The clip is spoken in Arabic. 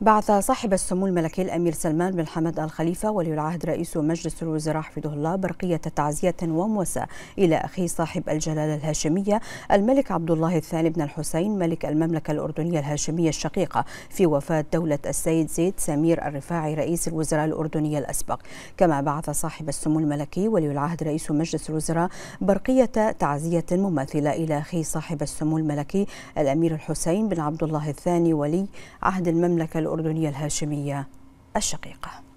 بعث صاحب السمو الملكي الأمير سلمان بن حمد الخليفه ولي العهد رئيس مجلس الوزراء حفظه الله برقية تعزية وموسى إلى اخي صاحب الجلالة الهاشمية الملك عبد الله الثاني بن الحسين ملك المملكة الأردنية الهاشمية الشقيقة في وفاة دولة السيد زيد سمير الرفاعي رئيس الوزراء الأردنية الأسبق كما بعث صاحب السمو الملكي ولي العهد رئيس مجلس الوزراء برقية تعزية مماثلة إلى اخي صاحب السمو الملكي الأمير الحسين بن عبد الله الثاني ولي عهد المملكة الأردنية الهاشمية الشقيقة